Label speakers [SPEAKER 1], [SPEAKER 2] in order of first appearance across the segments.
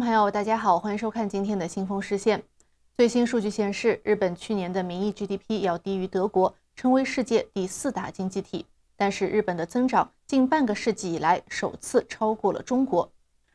[SPEAKER 1] 朋友，大家好，欢迎收看今天的《新风视线》。最新数据显示，日本去年的名义 GDP 要低于德国，成为世界第四大经济体。但是，日本的增长近半个世纪以来首次超过了中国。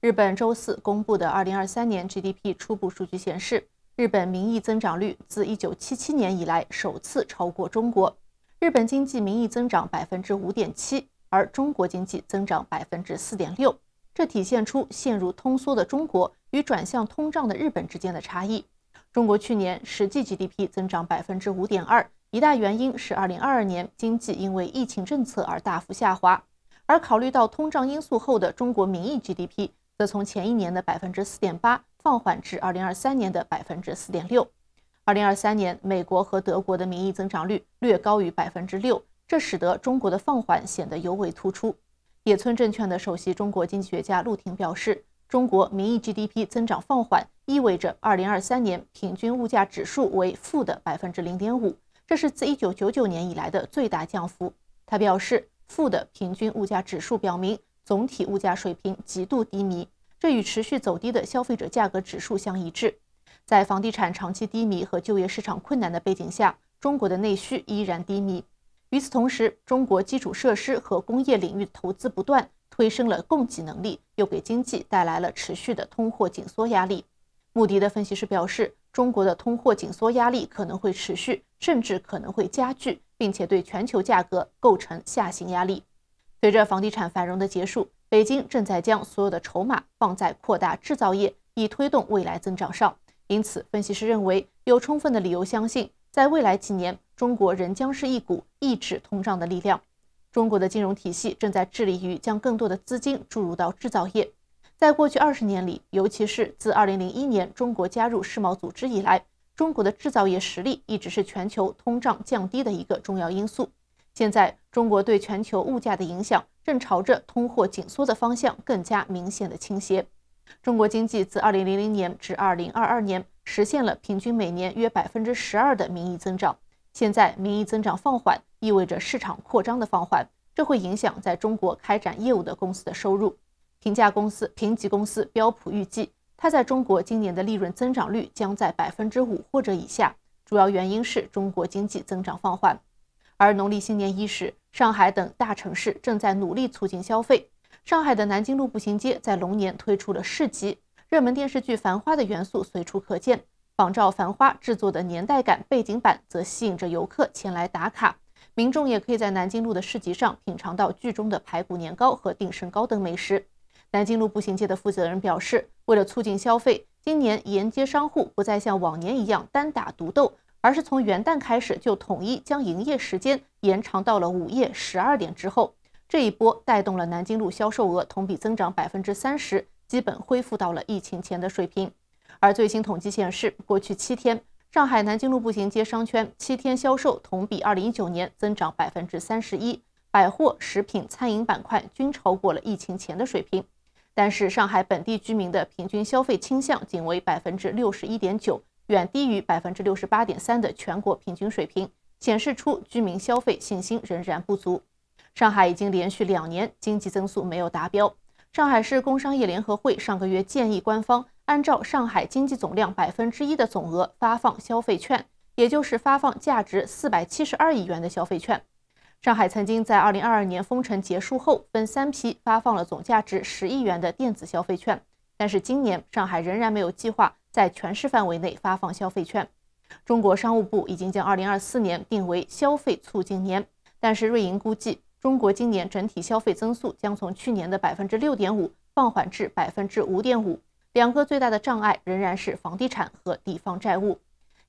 [SPEAKER 1] 日本周四公布的2023年 GDP 初步数据显示，日本名义增长率自1977年以来首次超过中国。日本经济名义增长5.7%，而中国经济增长4.6%。这体现出陷入通缩的中国与转向通胀的日本之间的差异。中国去年实际 GDP 增长百分之五点二，一大原因是二零二二年经济因为疫情政策而大幅下滑。而考虑到通胀因素后的中国名义 GDP，则从前一年的百分之四点八放缓至二零二三年的百分之四点六。二零二三年美国和德国的名义增长率略高于百分之六，这使得中国的放缓显得尤为突出。野村证券的首席中国经济学家陆婷表示，中国名义 GDP 增长放缓，意味着2023年平均物价指数为负的0.5%，这是自1999年以来的最大降幅。他表示，负的平均物价指数表明总体物价水平极度低迷，这与持续走低的消费者价格指数相一致。在房地产长期低迷和就业市场困难的背景下，中国的内需依然低迷。与此同时，中国基础设施和工业领域投资不断推升了供给能力，又给经济带来了持续的通货紧缩压力。穆迪的分析师表示，中国的通货紧缩压力可能会持续，甚至可能会加剧，并且对全球价格构成下行压力。随着房地产繁荣的结束，北京正在将所有的筹码放在扩大制造业以推动未来增长上。因此，分析师认为有充分的理由相信。在未来几年，中国仍将是一股抑制通胀的力量。中国的金融体系正在致力于将更多的资金注入到制造业。在过去二十年里，尤其是自2001年中国加入世贸组织以来，中国的制造业实力一直是全球通胀降低的一个重要因素。现在，中国对全球物价的影响正朝着通货紧缩的方向更加明显的倾斜。中国经济自2000年至2022年。实现了平均每年约百分之十二的名义增长。现在名义增长放缓，意味着市场扩张的放缓，这会影响在中国开展业务的公司的收入。评价公司评级公司标普预计，它在中国今年的利润增长率将在百分之五或者以下，主要原因是中国经济增长放缓。而农历新年伊始，上海等大城市正在努力促进消费。上海的南京路步行街在龙年推出了市集。热门电视剧《繁花》的元素随处可见，仿照《繁花》制作的年代感背景板则吸引着游客前来打卡。民众也可以在南京路的市集上品尝到剧中的排骨年糕和定胜糕等美食。南京路步行街的负责人表示，为了促进消费，今年沿街商户不再像往年一样单打独斗，而是从元旦开始就统一将营业时间延长到了午夜十二点之后。这一波带动了南京路销售额同比增长百分之三十。基本恢复到了疫情前的水平，而最新统计显示，过去七天，上海南京路步行街商圈七天销售同比2019年增长百分之三十一，百货、食品、餐饮板块均超过了疫情前的水平。但是，上海本地居民的平均消费倾向仅为百分之六十一点九，远低于百分之六十八点三的全国平均水平，显示出居民消费信心仍然不足。上海已经连续两年经济增速没有达标。上海市工商业联合会上个月建议官方按照上海经济总量百分之一的总额发放消费券，也就是发放价值四百七十二亿元的消费券。上海曾经在二零二二年封城结束后分三批发放了总价值十亿元的电子消费券，但是今年上海仍然没有计划在全市范围内发放消费券。中国商务部已经将二零二四年定为消费促进年，但是瑞银估计。中国今年整体消费增速将从去年的百分之六点五放缓至百分之五点五。两个最大的障碍仍然是房地产和地方债务。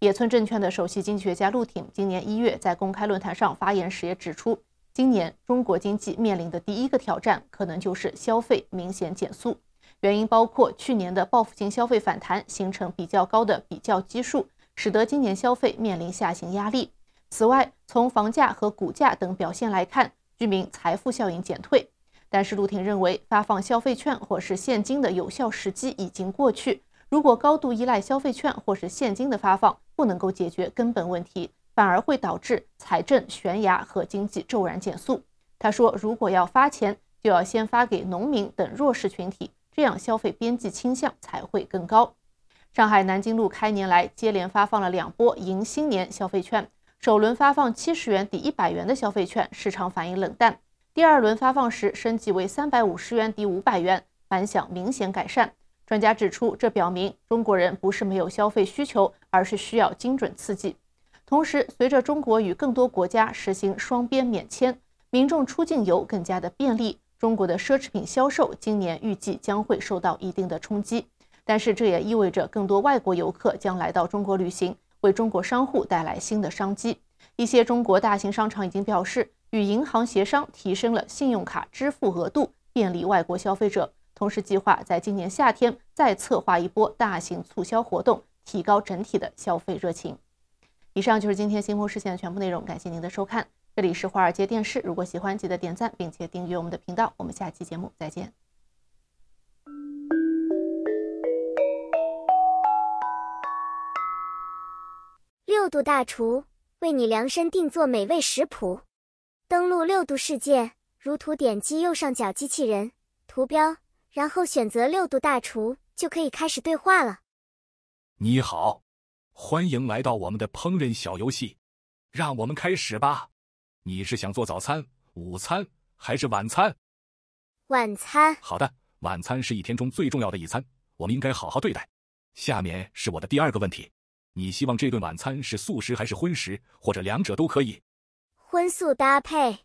[SPEAKER 1] 野村证券的首席经济学家陆挺今年一月在公开论坛上发言时也指出，今年中国经济面临的第一个挑战可能就是消费明显减速，原因包括去年的报复性消费反弹形成比较高的比较基数，使得今年消费面临下行压力。此外，从房价和股价等表现来看，居民财富效应减退，但是陆婷认为发放消费券或是现金的有效时机已经过去。如果高度依赖消费券或是现金的发放，不能够解决根本问题，反而会导致财政悬崖和经济骤然减速。他说，如果要发钱，就要先发给农民等弱势群体，这样消费边际倾向才会更高。上海南京路开年来接连发放了两波迎新年消费券。首轮发放七十元抵一百元的消费券，市场反应冷淡；第二轮发放时升级为三百五十元抵五百元，反响明显改善。专家指出，这表明中国人不是没有消费需求，而是需要精准刺激。同时，随着中国与更多国家实行双边免签，民众出境游更加的便利。中国的奢侈品销售今年预计将会受到一定的冲击，但是这也意味着更多外国游客将来到中国旅行。为中国商户带来新的商机。一些中国大型商场已经表示与银行协商，提升了信用卡支付额度，便利外国消费者。同时，计划在今年夏天再策划一波大型促销活动，提高整体的消费热情。以上就是今天新风事件的全部内容，感谢您的收看。这里是华尔街电视，如果喜欢，记得点赞并且订阅我们的频道。我们下期节目再见。
[SPEAKER 2] 六度大厨为你量身定做美味食谱。登录六度世界，如图，点击右上角机器人图标，然后选择六度大厨，就可以开始对话了。
[SPEAKER 3] 你好，欢迎来到我们的烹饪小游戏，让我们开始吧。你是想做早餐、午餐还是晚餐？
[SPEAKER 2] 晚餐。好
[SPEAKER 3] 的，晚餐是一天中最重要的一餐，我们应该好好对待。下面是我的第二个问题。你希望这顿晚餐是素食还是荤食，或者两者都可以？
[SPEAKER 2] 荤素搭配。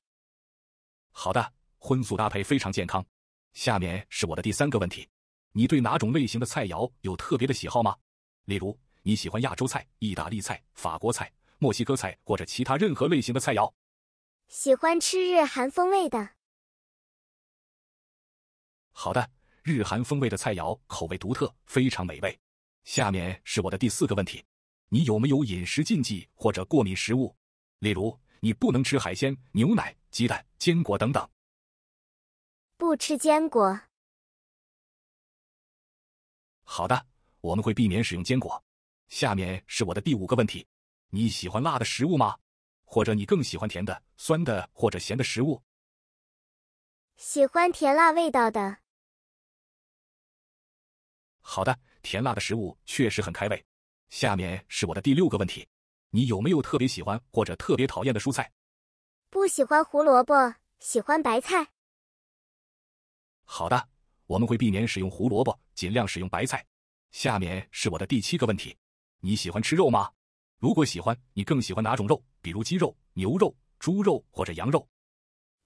[SPEAKER 3] 好的，荤素搭配非常健康。下面是我的第三个问题：你对哪种类型的菜肴有特别的喜好吗？例如，你喜欢亚洲菜、意大利菜、法国菜、墨西哥菜，或者其他任何类型的菜肴？
[SPEAKER 2] 喜欢吃日韩风味的。
[SPEAKER 3] 好的，日韩风味的菜肴口味独特，非常美味。下面是我的第四个问题。你有没有饮食禁忌或者过敏食物？例如，你不能吃海鲜、牛奶、鸡蛋、坚果等等。
[SPEAKER 2] 不吃坚果。
[SPEAKER 3] 好的，我们会避免使用坚果。下面是我的第五个问题：你喜欢辣的食物吗？或者你更喜欢甜的、酸的或者咸的食物？
[SPEAKER 2] 喜欢甜辣味道的。
[SPEAKER 3] 好的，甜辣的食物确实很开胃。下面是我的第六个问题，你有没有特别喜欢或者特别讨厌的蔬菜？
[SPEAKER 2] 不喜欢胡萝卜，喜欢白菜。
[SPEAKER 3] 好的，我们会避免使用胡萝卜，尽量使用白菜。下面是我的第七个问题，你喜欢吃肉吗？如果喜欢，你更喜欢哪种肉？比如鸡肉、牛肉、猪肉或者羊肉？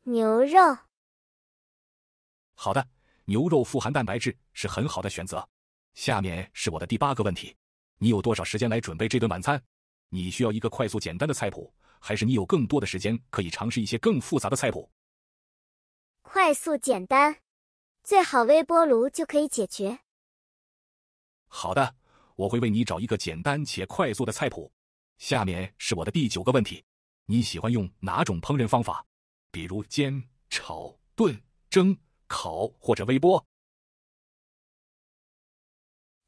[SPEAKER 3] 牛肉。好的，牛肉富含蛋白质，是很好的选择。下面是我的第八个问题。你有多少时间来准备这顿晚餐？你需要一个快速简单的菜谱，还是你有更多的时间可以尝试一些更复杂的菜谱？
[SPEAKER 2] 快速简单，最好微波炉就可以解决。
[SPEAKER 3] 好的，我会为你找一个简单且快速的菜谱。下面是我的第九个问题：你喜欢用哪种烹饪方法？比如煎、炒、炖、蒸、烤或者微波？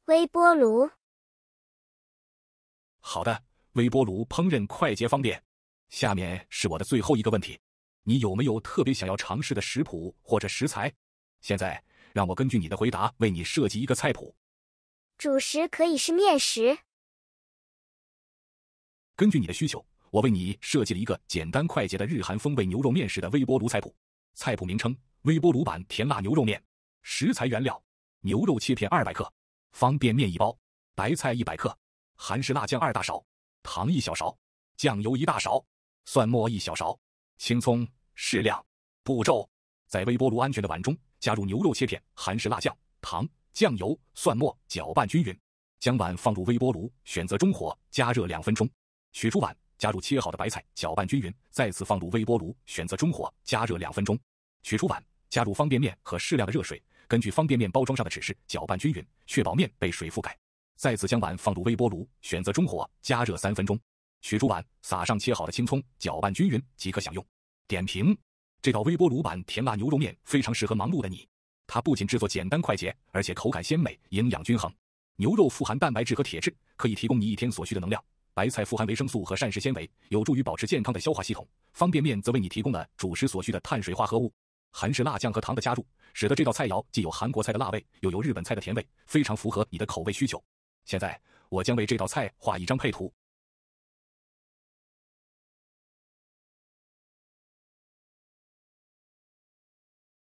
[SPEAKER 2] 微波炉。
[SPEAKER 3] 好的，微波炉烹饪快捷方便。下面是我的最后一个问题，你有没有特别想要尝试的食谱或者食材？现在让我根据你的回答为你设计一个菜谱。
[SPEAKER 2] 主食可以是面食。
[SPEAKER 3] 根据你的需求，我为你设计了一个简单快捷的日韩风味牛肉面食的微波炉菜谱。菜谱名称：微波炉版甜辣牛肉面。食材原料：牛肉切片二百克，方便面一包，白菜一百克。韩式辣酱二大勺，糖一小勺，酱油一大勺，蒜末一小勺，青葱适量。步骤：在微波炉安全的碗中加入牛肉切片、韩式辣酱、糖、酱油、蒜末，搅拌均匀。将碗放入微波炉，选择中火加热两分钟。取出碗，加入切好的白菜，搅拌均匀。再次放入微波炉，选择中火加热两分钟。取出碗，加入方便面和适量的热水，根据方便面包装上的指示搅拌均匀，确保面被水覆盖。再次将碗放入微波炉，选择中火加热三分钟。取出碗，撒上切好的青葱，搅拌均匀即可享用。点评：这道微波炉版甜辣牛肉面非常适合忙碌的你。它不仅制作简单快捷，而且口感鲜美，营养均衡。牛肉富含蛋白质和铁质，可以提供你一天所需的能量；白菜富含维生素和膳食纤维，有助于保持健康的消化系统。方便面则为你提供了主食所需的碳水化合物。韩式辣酱和糖的加入，使得这道菜肴既有韩国菜的辣味，又有日本菜的甜味，非常符合你的口味需求。现在，我将为这道菜画一张配图。